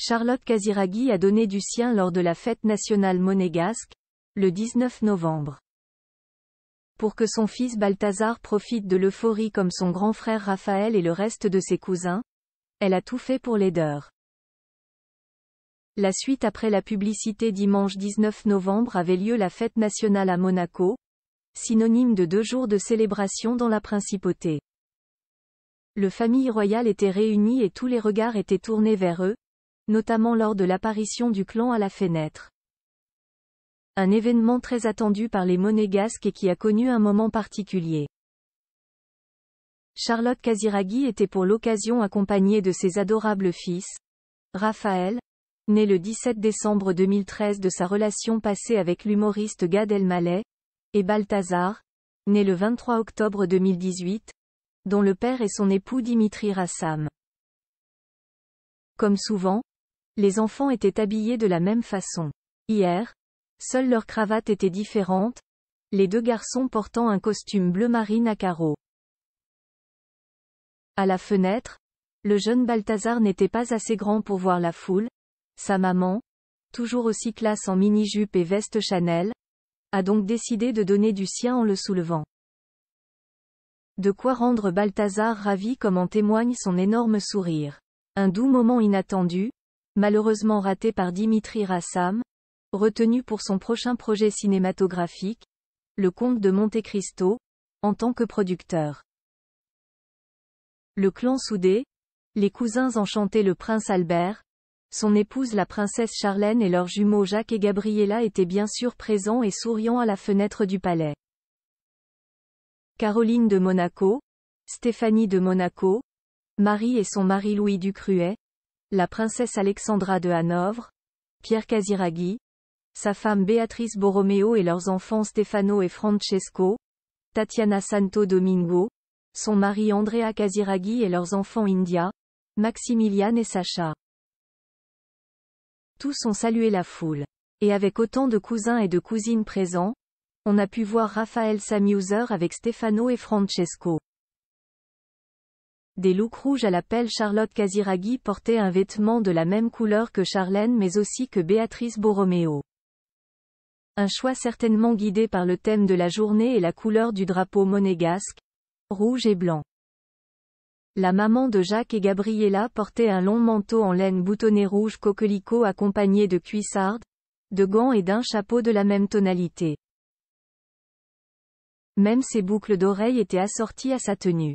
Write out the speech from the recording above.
Charlotte Kaziragi a donné du sien lors de la fête nationale monégasque, le 19 novembre. Pour que son fils Balthazar profite de l'euphorie comme son grand frère Raphaël et le reste de ses cousins, elle a tout fait pour l'aideur. La suite après la publicité dimanche 19 novembre avait lieu la fête nationale à Monaco, synonyme de deux jours de célébration dans la principauté. Le famille royale était réunie et tous les regards étaient tournés vers eux, notamment lors de l'apparition du clan à la fenêtre. Un événement très attendu par les monégasques et qui a connu un moment particulier. Charlotte Kaziragi était pour l'occasion accompagnée de ses adorables fils, Raphaël, né le 17 décembre 2013 de sa relation passée avec l'humoriste Gad Elmaleh, et Balthazar, né le 23 octobre 2018, dont le père est son époux Dimitri Rassam. Comme souvent, les enfants étaient habillés de la même façon. Hier, seules leurs cravates étaient différentes, les deux garçons portant un costume bleu marine à carreaux. À la fenêtre, le jeune Balthazar n'était pas assez grand pour voir la foule, sa maman, toujours aussi classe en mini-jupe et veste Chanel, a donc décidé de donner du sien en le soulevant. De quoi rendre Balthazar ravi comme en témoigne son énorme sourire. Un doux moment inattendu, malheureusement raté par Dimitri Rassam, retenu pour son prochain projet cinématographique, Le Comte de Monte Cristo, en tant que producteur. Le clan soudé, les cousins enchantés le prince Albert, son épouse la princesse Charlène et leurs jumeaux Jacques et Gabriella étaient bien sûr présents et souriants à la fenêtre du palais. Caroline de Monaco, Stéphanie de Monaco, Marie et son mari Louis Ducruet, la princesse Alexandra de Hanovre, Pierre Casiraghi, sa femme Béatrice Borromeo et leurs enfants Stefano et Francesco, Tatiana Santo Domingo, son mari Andrea Casiraghi et leurs enfants India, Maximilian et Sacha. Tous ont salué la foule. Et avec autant de cousins et de cousines présents, on a pu voir Raphaël Samuser avec Stefano et Francesco. Des looks rouges à la pelle Charlotte Casiraghi portait un vêtement de la même couleur que Charlène mais aussi que Béatrice Borromeo. Un choix certainement guidé par le thème de la journée et la couleur du drapeau monégasque, rouge et blanc. La maman de Jacques et Gabriella portait un long manteau en laine boutonné rouge coquelicot accompagné de cuissardes, de gants et d'un chapeau de la même tonalité. Même ses boucles d'oreilles étaient assorties à sa tenue.